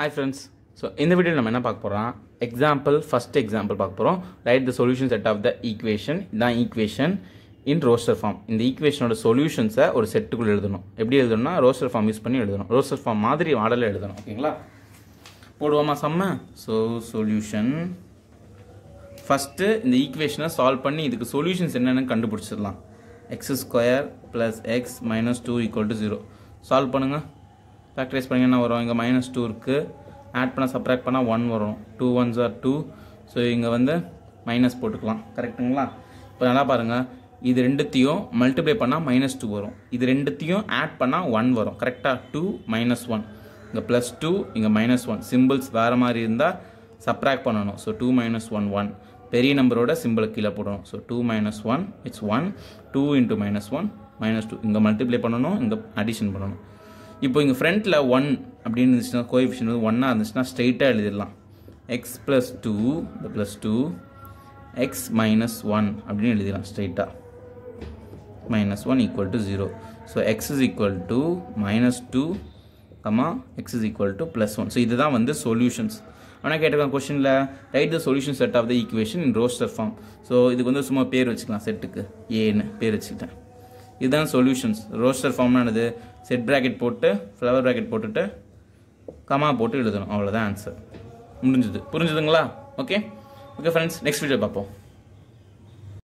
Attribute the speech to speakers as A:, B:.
A: hi friends so இந்த video நம்ம என்ன பார்க்க போகிறோம் எக்ஸாம்பிள் ஃபஸ்ட் எக்ஸாம்பிள் பார்க்க போகிறோம் write the solution set of the equation இதான் ஈக்குவேஷன் இன் ரோஸ்டர் ஃபார்ம் இந்த ஈக்குவேஷனோட சொல்யூஷன்ஸை ஒரு செட்டுக்குள்ளே எழுதணும் எப்படி எழுதணும்னா ரோஸ்டர் ஃபார்ம் யூஸ் பண்ணி எழுதணும் ரோஸ்டர் ஃபார்ம் மாதிரி மாடலில் எழுதணும் ஓகேங்களா போடுவோமா செம்ம ஸோ சொல்யூஷன் ஃபஸ்ட்டு இந்த ஈக்குவேஷனை சால்வ் பண்ணி இதுக்கு சொல்யூஷன்ஸ் என்னென்னு கண்டுபிடிச்சிடலாம் x square plus x minus two equal to zero solve பண்ணுங்கள் ஃபேக்டரைஸ் பண்ணி என்ன வரும் இங்கே மைனஸ் டூ இருக்குது ஆட் பண்ண சப்ராக்ட் பண்ணால் ஒன் வரும் two ones are two so இங்கே வந்து மைனஸ் போட்டுக்கலாம் கரெக்டுங்களா இப்போ நல்லா பாருங்கள் இது ரெண்டுத்தையும் மல்டிப்ளை பண்ணால் மைனஸ் டூ வரும் இது ரெண்டுத்தையும் ஆட் பண்ணால் ஒன் வரும் கரெக்டாக டூ மைனஸ் ஒன் இங்கே ப்ளஸ் டூ இங்கே மைனஸ் ஒன் சிம்பிள்ஸ் வேறு மாதிரி இருந்தால் சப்ராக்ட் பண்ணணும் so two minus one one பெரிய நம்பரோட சிம்பிளை கீழே போடணும் so two minus one it's one two into minus one minus two இங்கே மல்டிப்ளை பண்ணணும் இங்கே அடிஷன் பண்ணணும் இப்போ இங்கே ஃப்ரண்ட்டில் ஒன் அப்படின்னு இருந்துச்சுன்னா கோஎஃபிஷியன் வந்து ஒன்னாக இருந்துச்சுன்னா ஸ்ட்ரெயிட்டாக எழுதிடலாம் x plus two plus two x minus one அப்படின்னு எழுதிடலாம் ஸ்ட்ரெயிட்டாக minus one equal to zero so x is equal to minus two comma x is equal to plus one so இதுதான் வந்து சொல்யூஷன்ஸ் ஆனால் கேட்டிருக்காங்க கொஷனில் write the solution set of the equation in roster form so இதுக்கு வந்து சும்மா பேர் வச்சுக்கலாம் செட்டுக்கு ஏன்னு பேர் வச்சுக்கிட்டேன் இதுதான் சொல்யூஷன்ஸ் ரோஸ்டர் ஃபார்ம் ஆனது செட் ப்ராக்கெட் போட்டு ஃப்ளவர் ப்ராக்கெட் போட்டுட்டு கமா போட்டு எழுதணும் அவ்வளோதான் ஆன்சர் முடிஞ்சது புரிஞ்சுதுங்களா okay okay friends next video பார்ப்போம்